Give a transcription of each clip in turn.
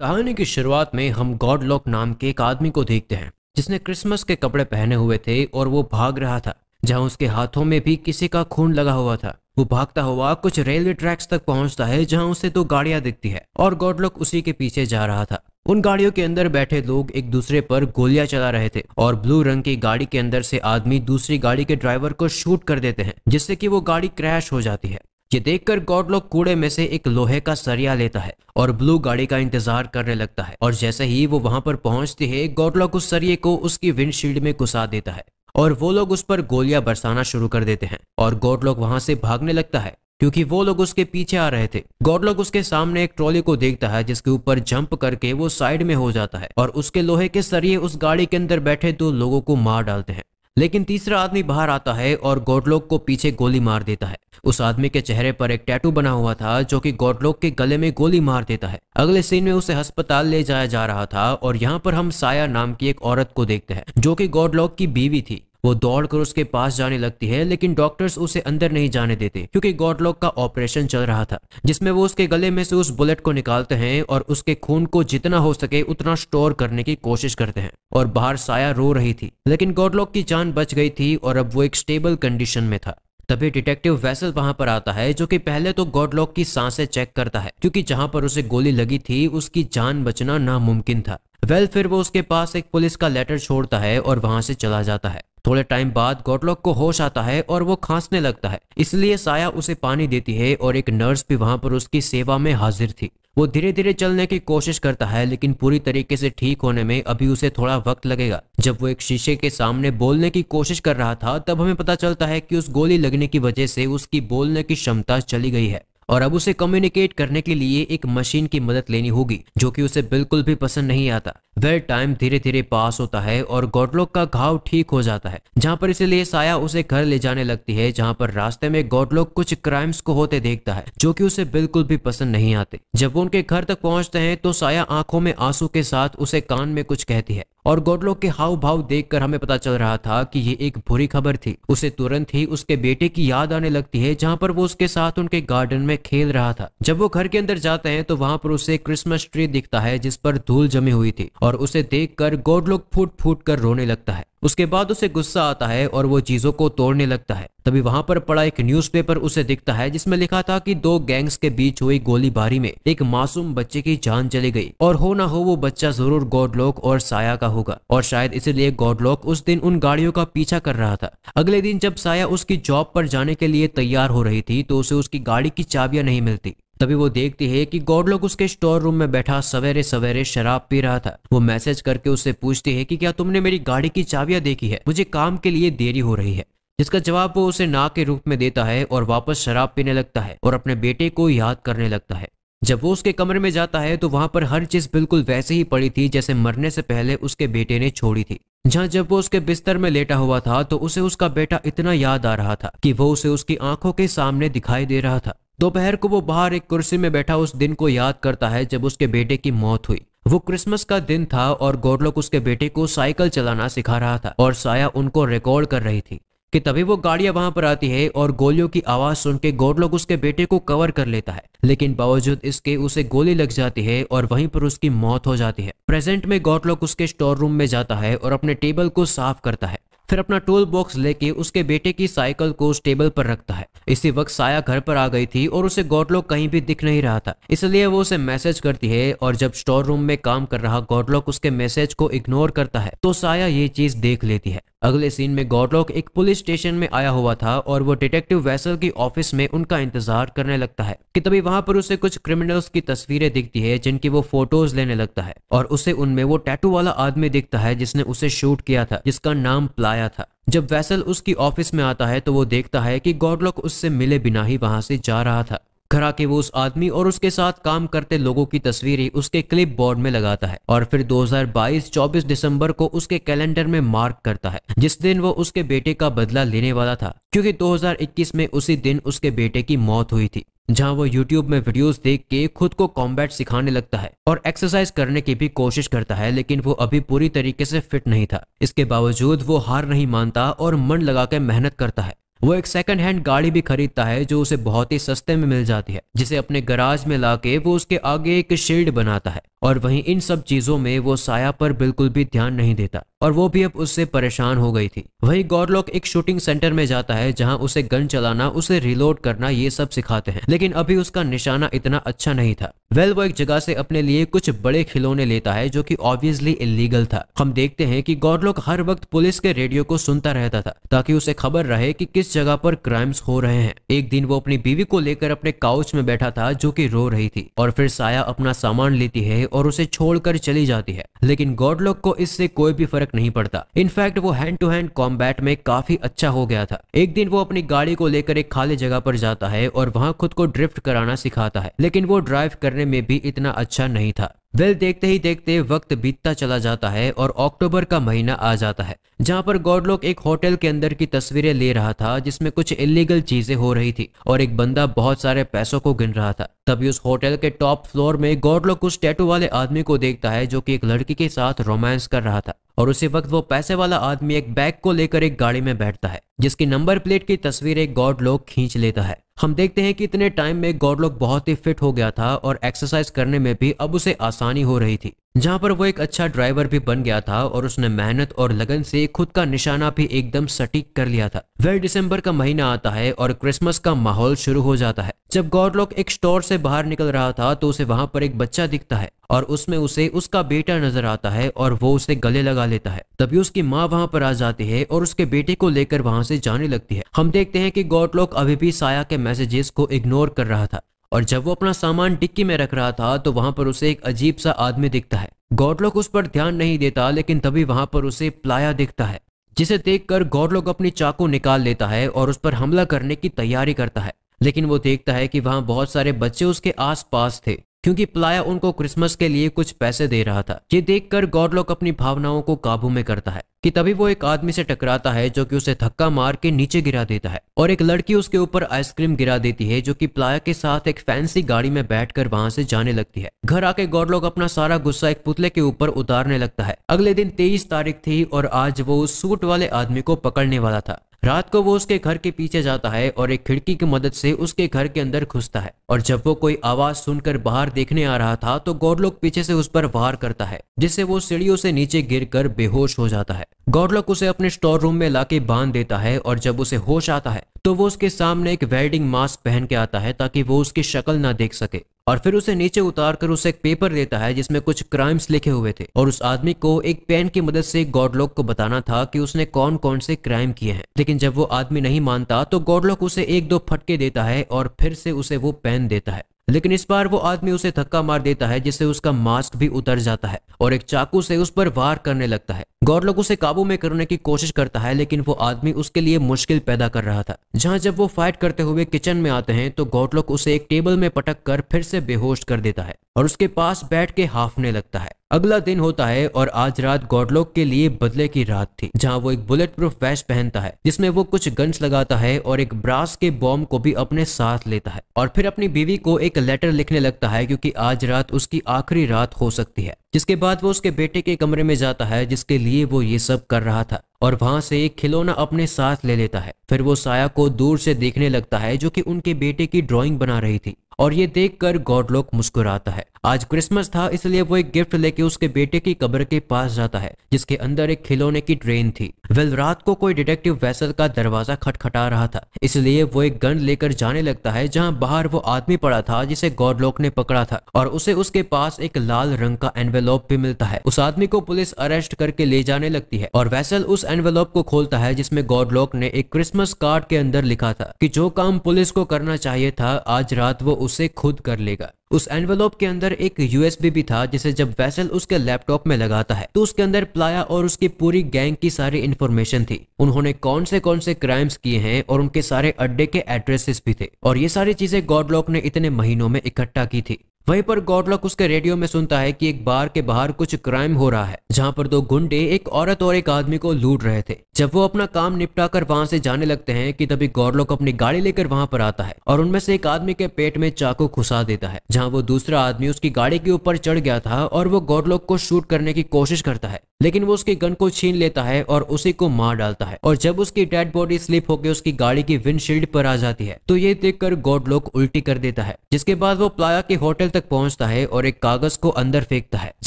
कहानी की शुरुआत में हम गॉडलॉक नाम के एक आदमी को देखते हैं जिसने क्रिसमस के कपड़े पहने हुए थे और वो भाग रहा था जहां उसके हाथों में भी किसी का खून लगा हुआ था वो भागता हुआ कुछ रेलवे ट्रैक्स तक पहुंचता है जहां उसे दो गाड़ियां दिखती है और गॉडलॉक उसी के पीछे जा रहा था उन गाड़ियों के अंदर बैठे लोग एक दूसरे पर गोलियां चला रहे थे और ब्लू रंग की गाड़ी के अंदर से आदमी दूसरी गाड़ी के ड्राइवर को शूट कर देते हैं जिससे कि वो गाड़ी क्रैश हो जाती है ये देखकर लोग कूड़े में से एक लोहे का सरिया लेता है और ब्लू गाड़ी का इंतजार करने लगता है और जैसे ही वो वहां पर पहुंचते है गॉडलॉक उस सरिये को उसकी विंडशील्ड में घुसा देता है और वो लोग उस पर गोलियां बरसाना शुरू कर देते हैं और गॉडलॉक वहां से भागने लगता है क्योंकि वो लोग उसके पीछे आ रहे थे गॉडलॉक उसके सामने एक ट्रॉली को देखता है जिसके ऊपर जंप करके वो साइड में हो जाता है और उसके लोहे के सरिये उस गाड़ी के अंदर बैठे दो लोगों को मार डालते हैं लेकिन तीसरा आदमी बाहर आता है और गोडलोक को पीछे गोली मार देता है उस आदमी के चेहरे पर एक टैटू बना हुआ था जो कि गोडलोक के गले में गोली मार देता है अगले सीन में उसे अस्पताल ले जाया जा रहा था और यहाँ पर हम साया नाम की एक औरत को देखते हैं जो कि गोडलोक की बीवी थी वो दौड़कर उसके पास जाने लगती है लेकिन डॉक्टर्स उसे अंदर नहीं जाने देते क्योंकि गॉडलॉक का ऑपरेशन चल रहा था जिसमें वो उसके गले में से उस बुलेट को निकालते हैं और उसके खून को जितना हो सके उतना स्टोर करने की कोशिश करते हैं और बाहर साया रो रही थी लेकिन गॉडलॉक की जान बच गई थी और अब वो एक स्टेबल कंडीशन में था तभी डिटेक्टिव वैसल वहां पर आता है जो कि पहले तो गॉडलॉक की सांसें चेक करता है क्योंकि जहां पर उसे गोली लगी थी उसकी जान बचना नामुमकिन था वेल फिर वो उसके पास एक पुलिस का लेटर छोड़ता है और वहां से चला जाता है थोड़े टाइम बाद गॉडलॉक को होश आता है और वो खांसने लगता है इसलिए साया उसे पानी देती है और एक नर्स भी वहां पर उसकी सेवा में हाजिर थी वो धीरे धीरे चलने की कोशिश करता है लेकिन पूरी तरीके से ठीक होने में अभी उसे थोड़ा वक्त लगेगा जब वो एक शीशे के सामने बोलने की कोशिश कर रहा था तब हमें पता चलता है कि उस गोली लगने की वजह से उसकी बोलने की क्षमता चली गई है और अब उसे कम्युनिकेट करने के लिए एक मशीन की मदद लेनी होगी जो कि उसे बिल्कुल भी पसंद नहीं आता वह टाइम धीरे धीरे पास होता है और गोडलोक का घाव ठीक हो जाता है जहाँ पर इसलिए साया उसे घर ले जाने लगती है जहाँ पर रास्ते में गोडलोक कुछ क्राइम्स को होते देखता है जो की उसे बिल्कुल भी पसंद नहीं आते जब उनके घर तक पहुँचते हैं तो साया आंखों में आंसू के साथ उसे कान में कुछ कहती है और गोडलोक के हाव भाव देखकर हमें पता चल रहा था कि ये एक बुरी खबर थी उसे तुरंत ही उसके बेटे की याद आने लगती है जहाँ पर वो उसके साथ उनके गार्डन में खेल रहा था जब वो घर के अंदर जाते हैं तो वहाँ पर उसे क्रिसमस ट्री दिखता है जिस पर धूल जमी हुई थी और उसे देखकर कर फूट फूट कर रोने लगता है उसके बाद उसे गुस्सा आता है और वो चीज़ों को तोड़ने लगता है तभी वहां पर पड़ा एक न्यूज़पेपर उसे दिखता है जिसमें लिखा था कि दो गैंग्स के बीच हुई गोलीबारी में एक मासूम बच्चे की जान चली गई और हो ना हो वो बच्चा जरूर गॉडलॉक और साया का होगा और शायद इसीलिए गॉडलॉक उस दिन उन गाड़ियों का पीछा कर रहा था अगले दिन जब साया उसकी जॉब पर जाने के लिए तैयार हो रही थी तो उसे उसकी गाड़ी की चाबियां नहीं मिलती तभी वो देखती है कि गॉडलॉक उसके स्टोर रूम में बैठा सवेरे सवेरे शराब पी रहा था वो मैसेज करके उससे पूछती है कि क्या तुमने मेरी गाड़ी की चाबियां देखी है मुझे काम के लिए देरी हो रही है जिसका जवाब वो उसे ना के रूप में देता है और वापस शराब पीने लगता है और अपने बेटे को याद करने लगता है जब वो उसके कमरे में जाता है तो वहां पर हर चीज बिल्कुल वैसे ही पड़ी थी जैसे मरने से पहले उसके बेटे ने छोड़ी थी जहाँ जब वो उसके बिस्तर में लेटा हुआ था तो उसे उसका बेटा इतना याद आ रहा था कि वो उसे उसकी आंखों के सामने दिखाई दे रहा था दोपहर को वो बाहर एक कुर्सी में बैठा उस दिन को याद करता है जब उसके बेटे की मौत हुई वो क्रिसमस का दिन था और गोडलोक उसके बेटे को साइकिल चलाना सिखा रहा था और साया उनको रिकॉर्ड कर रही थी कि तभी वो गाड़ियां वहां पर आती है और गोलियों की आवाज सुन के गोडलोक उसके बेटे को कवर कर लेता है लेकिन बावजूद इसके उसे गोली लग जाती है और वहीं पर उसकी मौत हो जाती है प्रेजेंट में गोडलोक उसके स्टोर रूम में जाता है और अपने टेबल को साफ करता है फिर अपना टूल बॉक्स लेके उसके बेटे की साइकिल को उस टेबल पर रखता है इसी वक्त साया घर पर आ गई थी और उसे गॉडलॉक कहीं भी दिख नहीं रहा था इसलिए वो उसे मैसेज करती है और जब स्टोर रूम में काम कर रहा गॉडलॉक उसके मैसेज को इग्नोर करता है तो साया ये चीज देख लेती है अगले सीन में गॉडलॉक एक पुलिस स्टेशन में आया हुआ था और वो डिटेक्टिव वैसल की ऑफिस में उनका इंतजार करने लगता है कि तभी वहां पर उसे कुछ क्रिमिनल्स की तस्वीरें दिखती है जिनकी वो फोटोज लेने लगता है और उसे उनमें वो टैटू वाला आदमी दिखता है जिसने उसे शूट किया था जिसका नाम प्लाया था जब वैसल उसकी ऑफिस में आता है तो वो देखता है कि गॉडलॉक उससे मिले बिना ही वहां से जा रहा था घर आके वो उस आदमी और उसके साथ काम करते लोगों की तस्वीरें उसके क्लिप बोर्ड में लगाता है और फिर 2022-24 दिसंबर को उसके कैलेंडर में मार्क करता है जिस दिन वो उसके बेटे का बदला लेने वाला था क्योंकि 2021 में उसी दिन उसके बेटे की मौत हुई थी जहां वो यूट्यूब में वीडियोस देख के खुद को कॉम्बैट सिखाने लगता है और एक्सरसाइज करने की भी कोशिश करता है लेकिन वो अभी पूरी तरीके से फिट नहीं था इसके बावजूद वो हार नहीं मानता और मन लगा के मेहनत करता है वो एक सेकंड हैंड गाड़ी भी खरीदता है जो उसे बहुत ही सस्ते में मिल जाती है जिसे अपने गराज में लाके वो उसके आगे एक शील्ड बनाता है और वहीं इन सब चीजों में वो साया पर बिल्कुल भी ध्यान नहीं देता और वो भी अब उससे परेशान हो गई थी वहीं गौरलोक एक शूटिंग सेंटर में जाता है जहां उसे गन चलाना उसे रिलोड करना ये सब सिखाते हैं लेकिन अभी उसका निशाना इतना अच्छा नहीं था वेल वो एक जगह से अपने लिए कुछ बड़े खिलौने लेता है जो की ऑब्वियसली इलीगल था हम देखते हैं की गौरलोक हर वक्त पुलिस के रेडियो को सुनता रहता था ताकि उसे खबर रहे कि किस जगह पर क्राइम्स हो रहे हैं एक दिन वो अपनी बीवी को लेकर अपने काउच में बैठा था जो कि रो रही थी और फिर साया अपना सामान लेती है और उसे छोड़कर चली जाती है लेकिन गॉडलॉक को इससे कोई भी फर्क नहीं पड़ता इनफैक्ट वो हैंड टू हैंड कॉम्बैट में काफी अच्छा हो गया था एक दिन वो अपनी गाड़ी को लेकर एक खाली जगह पर जाता है और वहाँ खुद को ड्रिफ्ट कराना सिखाता है लेकिन वो ड्राइव करने में भी इतना अच्छा नहीं था वेल देखते ही देखते वक्त बीतता चला जाता है और अक्टूबर का महीना आ जाता है जहां पर गॉडलोक एक होटल के अंदर की तस्वीरें ले रहा था जिसमें कुछ इलीगल चीजें हो रही थी और एक बंदा बहुत सारे पैसों को गिन रहा था तभी उस होटल के टॉप फ्लोर में गौरलो कुछ टैटू वाले आदमी को देखता है जो कि एक लड़की के साथ रोमांस कर रहा था और उसी वक्त वो पैसे वाला आदमी एक बैग को लेकर एक गाड़ी में बैठता है जिसकी नंबर प्लेट की तस्वीर एक गॉड लोग खींच लेता है हम देखते हैं कि इतने टाइम में गॉड लोग बहुत ही फिट हो गया था और एक्सरसाइज करने में भी अब उसे आसानी हो रही थी जहां पर वो एक अच्छा ड्राइवर भी बन गया था और उसने मेहनत और लगन से खुद का निशाना भी एकदम सटीक कर लिया था वह दिसंबर का महीना आता है और क्रिसमस का माहौल शुरू हो जाता है जब गौरलोक एक स्टोर से बाहर निकल रहा था तो उसे वहां पर एक बच्चा दिखता है और उसमें उसे उसका बेटा नजर आता है और वो उसे गले लगा लेता है तभी उसकी माँ वहां पर आ जाती है और उसके बेटे को लेकर वहां से जाने लगती है हम देखते हैं कि गौटलोक अभी भी साया के मैसेजेस को इग्नोर कर रहा था और जब वो अपना सामान डिक्की में रख रहा था तो वहां पर उसे एक अजीब सा आदमी दिखता है गौरलोक उस पर ध्यान नहीं देता लेकिन तभी वहां पर उसे प्लाया दिखता है जिसे देखकर गॉडलॉक अपनी चाकू निकाल लेता है और उस पर हमला करने की तैयारी करता है लेकिन वो देखता है कि वहां बहुत सारे बच्चे उसके आसपास थे क्योंकि प्लाया उनको क्रिसमस के लिए कुछ पैसे दे रहा था ये देखकर गौरलोक अपनी भावनाओं को काबू में करता है कि तभी वो एक आदमी से टकराता है जो कि उसे धक्का मार के नीचे गिरा देता है और एक लड़की उसके ऊपर आइसक्रीम गिरा देती है जो कि प्लाया के साथ एक फैंसी गाड़ी में बैठकर वहां से जाने लगती है घर आके गौरलोक अपना सारा गुस्सा एक पुतले के ऊपर उतारने लगता है अगले दिन तेईस तारीख थी और आज वो उस सूट वाले आदमी को पकड़ने वाला था रात को वो उसके घर के पीछे जाता है और एक खिड़की की मदद से उसके घर के अंदर घुसता है और जब वो कोई आवाज सुनकर बाहर देखने आ रहा था तो गौरलोक पीछे से उस पर वार करता है जिससे वो सीढ़ियों से नीचे गिर कर बेहोश हो जाता है गॉडलॉक उसे अपने स्टोर रूम में लाके बांध देता है और जब उसे होश आता है तो वो उसके सामने एक वेल्डिंग मास्क पहन के आता है ताकि वो उसकी शक्ल ना देख सके और फिर उसे नीचे उतार कर उसे एक पेपर देता है जिसमें कुछ क्राइम्स लिखे हुए थे और उस आदमी को एक पेन की मदद से गॉडलॉक को बताना था कि उसने कौन कौन से क्राइम किए हैं लेकिन जब वो आदमी नहीं मानता तो गॉडलॉक उसे एक दो फटके देता है और फिर से उसे वो पेन देता है लेकिन इस बार वो आदमी उसे धक्का मार देता है जिससे उसका मास्क भी उतर जाता है और एक चाकू से उस पर वार करने लगता है गौर लोग उसे काबू में करने की कोशिश करता है लेकिन वो आदमी उसके लिए मुश्किल पैदा कर रहा था जहां जब वो फाइट करते हुए किचन में आते हैं तो गौटलोक उसे एक टेबल में पटक कर फिर से बेहोश कर देता है और उसके पास बैठ के हाफने लगता है अगला दिन होता है और आज रात गॉडलोक के लिए बदले की रात थी जहां वो एक बुलेट प्रूफ वैश पहनता है जिसमें वो कुछ गन्स लगाता है और एक ब्रास के बॉम्ब को भी अपने साथ लेता है और फिर अपनी बीवी को एक लेटर लिखने लगता है क्योंकि आज रात उसकी आखिरी रात हो सकती है जिसके बाद वो उसके बेटे के कमरे में जाता है जिसके लिए वो ये सब कर रहा था और वहां से एक खिलौना अपने साथ ले लेता है फिर वो साया को दूर से देखने लगता है जो कि उनके बेटे की ड्राइंग बना रही थी और ये देखकर गॉडलोक मुस्कुराता है आज क्रिसमस था इसलिए वो एक गिफ्ट लेके उसके बेटे की कब्र के पास जाता है जिसके अंदर एक खिलौने की ट्रेन थी वेल रात को कोई डिटेक्टिव वैसल का दरवाजा खटखटा रहा था इसलिए वो एक गन लेकर जाने लगता है जहाँ बाहर वो आदमी पड़ा था जिसे गॉडलोक ने पकड़ा था और उसे उसके पास एक लाल रंग का एनवेलोप भी मिलता है उस आदमी को पुलिस अरेस्ट करके ले जाने लगती है और वैसल उस एनवेलोप को खोलता है जिसमें गॉडलॉक ने एक क्रिसमस कार्ड के अंदर लिखा था कि जो काम पुलिस को करना चाहिए था आज रात वो उसे खुद कर लेगा उस एनवेलोप के अंदर एक यूएसबी भी था जिसे जब वैसल उसके लैपटॉप में लगाता है तो उसके अंदर प्लाया और उसकी पूरी गैंग की सारी इन्फॉर्मेशन थी उन्होंने कौन से कौन से क्राइम्स किए हैं और उनके सारे अड्डे के एड्रेसेस भी थे और ये सारी चीजें गॉडलॉक ने इतने महीनों में इकट्ठा की थी वहीं पर गॉडलॉक उसके रेडियो में सुनता है कि एक बार के बाहर कुछ क्राइम हो रहा है जहां पर दो गुंडे एक औरत और एक आदमी को लूट रहे थे जब वो अपना काम निपटा कर वहां से जाने लगते हैं कि तभी गॉडलॉक अपनी गाड़ी लेकर वहां पर आता है और उनमें से एक आदमी के पेट में चाकू घुसा देता है जहाँ वो दूसरा आदमी उसकी गाड़ी के ऊपर चढ़ गया था और वो गॉडलॉक को शूट करने की कोशिश करता है लेकिन वो उसके गन को छीन लेता है और उसी को मार डालता है और जब उसकी डेड बॉडी स्लिप होकर उसकी गाड़ी की विंडशील्ड पर आ जाती है तो ये देखकर गॉडलोक उल्टी कर देता है जिसके बाद वो प्लाया के होटल तक पहुंचता है और एक कागज को अंदर फेंकता है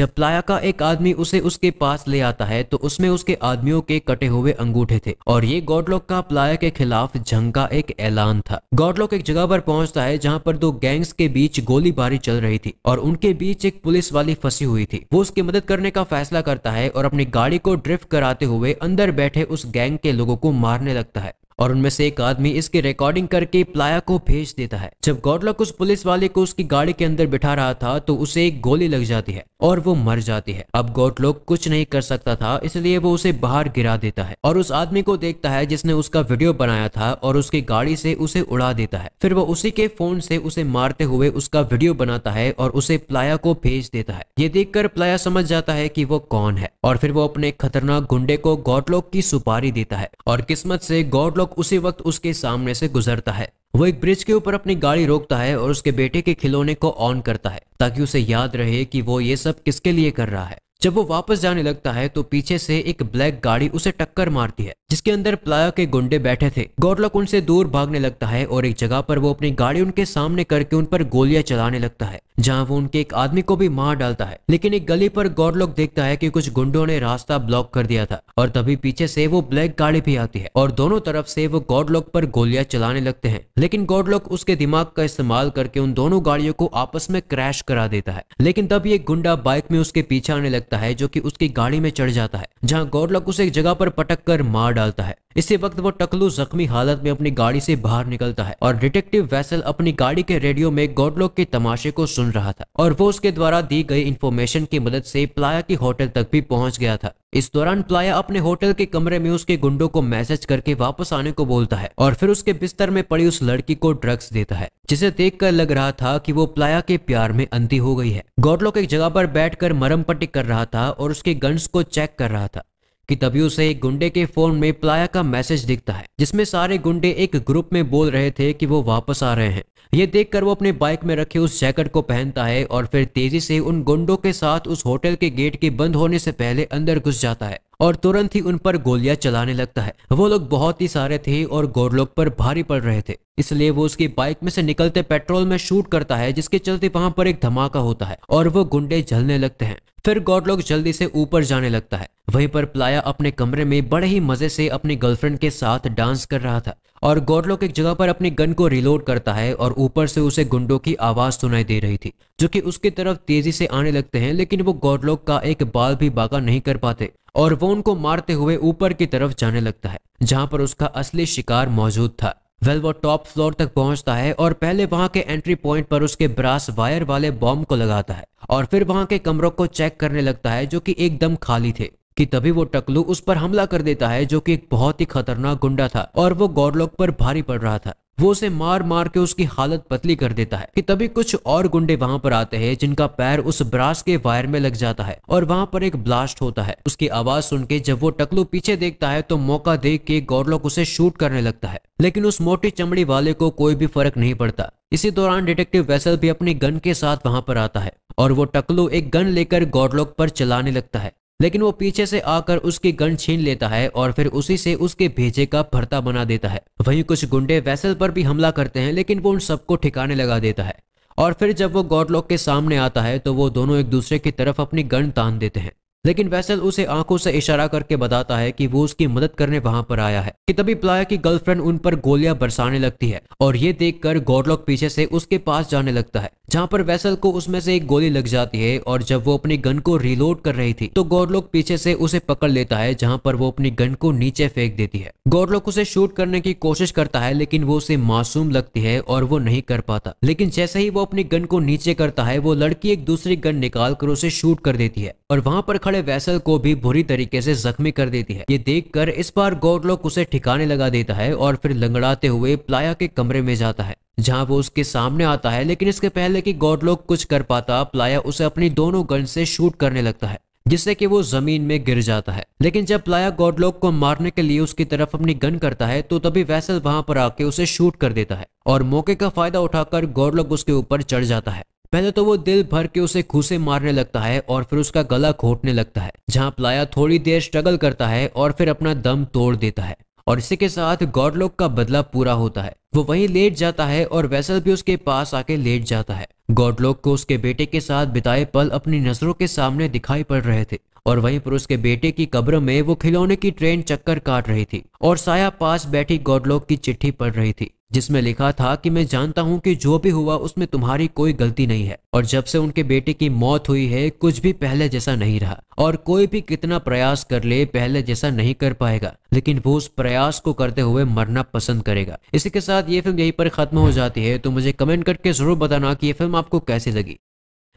जब प्लाया का एक आदमी उसे उसके पास ले आता है तो उसमें उसके आदमियों के कटे हुए अंगूठे थे और ये गॉडलोक का प्लाया के खिलाफ जंग का एक ऐलान था गॉडलोक एक जगह पर पहुंचता है जहाँ पर दो गैंग्स के बीच गोलीबारी चल रही थी और उनके बीच एक पुलिस वाली फंसी हुई थी वो उसकी मदद करने का फैसला करता है और अपनी गाड़ी को ड्रिफ्ट कराते हुए अंदर बैठे उस गैंग के लोगों को मारने लगता है और उनमें से एक आदमी इसके रिकॉर्डिंग करके प्लाया को भेज देता है जब गॉडलॉक उस पुलिस वाले को उसकी गाड़ी के अंदर बिठा रहा था तो उसे एक गोली लग जाती है और वो मर जाती है अब गॉडलॉक कुछ नहीं कर सकता था इसलिए वो उसे बाहर गिरा देता है और उस आदमी को देखता है जिसने उसका वीडियो बनाया था और उसकी गाड़ी से उसे उड़ा देता है फिर वो उसी के फोन से उसे मारते हुए उसका वीडियो बनाता है और उसे प्लाया को भेज देता है ये देखकर प्लाया समझ जाता है कि वो कौन है और फिर वो अपने खतरनाक गुंडे को गॉडलॉक की सुपारी देता है और किस्मत से गॉडलॉक युवक उसी वक्त उसके सामने से गुजरता है वो एक ब्रिज के ऊपर अपनी गाड़ी रोकता है और उसके बेटे के खिलौने को ऑन करता है ताकि उसे याद रहे कि वो ये सब किसके लिए कर रहा है जब वो वापस जाने लगता है तो पीछे से एक ब्लैक गाड़ी उसे टक्कर मारती है जिसके अंदर प्लाया के गुंडे बैठे थे गौरलक उनसे दूर भागने लगता है और एक जगह पर वो अपनी गाड़ी उनके सामने करके उन पर गोलियां चलाने लगता है जहां वो उनके एक आदमी को भी मार डालता है लेकिन एक गली पर गौरलोक देखता है कि कुछ गुंडों ने रास्ता ब्लॉक कर दिया था और तभी पीछे से वो ब्लैक गाड़ी भी आती है और दोनों तरफ से वो गौरलोक पर गोलियां चलाने लगते हैं लेकिन गौरलोक उसके दिमाग का इस्तेमाल करके उन दोनों गाड़ियों को आपस में क्रैश करा देता है लेकिन तब ये गुंडा बाइक में उसके पीछे आने लगता है जो की उसकी गाड़ी में चढ़ जाता है जहाँ गौरलोक उसे एक जगह पर पटक कर मार डालता है इसी वक्त वो टकलू जख्मी हालत में अपनी गाड़ी से बाहर निकलता है और डिटेक्टिव वैसल अपनी गाड़ी के रेडियो में गोडलोक के तमाशे को सुन रहा था और वो उसके द्वारा दी गई इन्फॉर्मेशन की मदद से प्लाया की होटल तक भी पहुंच गया था इस दौरान प्लाया अपने होटल के कमरे में उसके गुंडों को मैसेज करके वापस आने को बोलता है और फिर उसके बिस्तर में पड़ी उस लड़की को ड्रग्स देता है जिसे देख लग रहा था की वो प्लाया के प्यार में अंधी हो गई है गोडलोक एक जगह पर बैठ मरम पट्टी कर रहा था और उसके गन्स को चेक कर रहा था कि तभी उसे एक गुंडे के फोन में प्लाया का मैसेज दिखता है जिसमें सारे गुंडे एक ग्रुप में बोल रहे थे कि वो वापस आ रहे हैं ये देखकर वो अपने बाइक में रखे उस जैकेट को पहनता है और फिर तेजी से उन गुंडों के साथ उस होटल के गेट के बंद होने से पहले अंदर घुस जाता है और तुरंत ही उन पर गोलियां चलाने लगता है वो लोग बहुत ही सारे थे और गोरलोक पर भारी पड़ रहे थे इसलिए वो उसकी बाइक में से निकलते पेट्रोल में शूट करता है जिसके चलते वहां पर एक धमाका होता है और वो गुंडे जलने लगते हैं फिर गॉडलॉक जल्दी से ऊपर जाने लगता है वहीं पर प्लाया अपने कमरे में बड़े ही मजे से अपनी गर्लफ्रेंड के साथ डांस कर रहा था और गॉडलॉक एक जगह पर अपनी गन को रिलोड करता है और ऊपर से उसे गुंडों की आवाज सुनाई दे रही थी जो कि उसकी तरफ तेजी से आने लगते हैं लेकिन वो गॉडलॉक का एक बाल भी बाका नहीं कर पाते और वो उनको मारते हुए ऊपर की तरफ जाने लगता है जहां पर उसका असली शिकार मौजूद था वेल वो टॉप फ्लोर तक पहुंचता है और पहले वहां के एंट्री पॉइंट पर उसके ब्रास वायर वाले बॉम्ब को लगाता है और फिर वहां के कमरों को चेक करने लगता है जो कि एकदम खाली थे कि तभी वो टकलू उस पर हमला कर देता है जो कि एक बहुत ही खतरनाक गुंडा था और वो गौरलोक पर भारी पड़ रहा था वो उसे मार मार के उसकी हालत पतली कर देता है कि तभी कुछ और गुंडे वहां पर आते हैं जिनका पैर उस ब्रास के वायर में लग जाता है और वहां पर एक ब्लास्ट होता है उसकी आवाज सुन के जब वो टकलू पीछे देखता है तो मौका देख के गौरलोक उसे शूट करने लगता है लेकिन उस मोटी चमड़ी वाले को कोई भी फर्क नहीं पड़ता इसी दौरान डिटेक्टिव वैसल भी अपनी गन के साथ वहां पर आता है और वो टकलू एक गन लेकर गौरलोक पर चलाने लगता है लेकिन वो पीछे से आकर उसकी गन छीन लेता है और फिर उसी से उसके भेजे का भरता बना देता है वहीं कुछ गुंडे वैसल पर भी हमला करते हैं लेकिन वो उन सबको ठिकाने लगा देता है और फिर जब वो गॉडलॉक के सामने आता है तो वो दोनों एक दूसरे की तरफ अपनी गन तान देते हैं लेकिन वैसल उसे आंखों से इशारा करके बताता है कि वो उसकी मदद करने वहां पर आया है कि तभी प्लाया की गर्लफ्रेंड उन पर गोलियां बरसाने लगती है और ये देखकर गॉडलॉक पीछे से उसके पास जाने लगता है जहां पर वैसल को उसमें से एक गोली लग जाती है और जब वो अपनी गन को रिलोड कर रही थी तो गौरलोक पीछे से उसे पकड़ लेता है जहां पर वो अपनी गन को नीचे फेंक देती है गौरलोक उसे शूट करने की कोशिश करता है लेकिन वो उसे मासूम लगती है और वो नहीं कर पाता लेकिन जैसे ही वो अपनी गन को नीचे करता है वो लड़की एक दूसरी गन निकाल कर उसे शूट कर देती है और वहां पर खड़े वैसल को भी बुरी तरीके से जख्मी कर देती है ये देखकर इस बार गौरलोक उसे ठिकाने लगा देता है और फिर लंगड़ाते हुए प्लाया के कमरे में जाता है जहाँ वो उसके सामने आता है लेकिन इसके पहले की गौडलोक कुछ कर पाता प्लाया उसे अपनी दोनों गन से शूट करने लगता है जिससे कि वो जमीन में गिर जाता है लेकिन जब प्लाया गॉडलॉक को मारने के लिए उसकी तरफ अपनी गन करता है तो तभी वैसल वहां पर आके उसे शूट कर देता है और मौके का फायदा उठाकर गॉडलॉक उसके ऊपर चढ़ जाता है पहले तो वो दिल भर के उसे घूसे मारने लगता है और फिर उसका गला घोटने लगता है जहाँ प्लाया थोड़ी देर स्ट्रगल करता है और फिर अपना दम तोड़ देता है और इसी के साथ गॉडलोक का बदला पूरा होता है वो वहीं लेट जाता है और वैसल भी उसके पास आके लेट जाता है गॉडलोक को उसके बेटे के साथ बिताए पल अपनी नजरों के सामने दिखाई पड़ रहे थे और वहीं पर उसके बेटे की कब्र में वो खिलौने की ट्रेन चक्कर काट रही थी और साया पास बैठी गॉडलोक की चिट्ठी पढ़ रही थी जिसमें लिखा था कि मैं जानता हूं कि जो भी हुआ उसमें तुम्हारी कोई गलती नहीं है और जब से उनके बेटे की मौत हुई है कुछ भी पहले जैसा नहीं रहा और कोई भी कितना प्रयास कर ले पहले जैसा नहीं कर पाएगा लेकिन वो उस प्रयास को करते हुए मरना पसंद करेगा इसी के साथ ये फिल्म यहीं पर खत्म हो जाती है तो मुझे कमेंट करके जरूर बताना कि ये फिल्म आपको कैसी लगी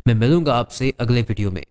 मैं मिलूंगा आपसे अगले वीडियो में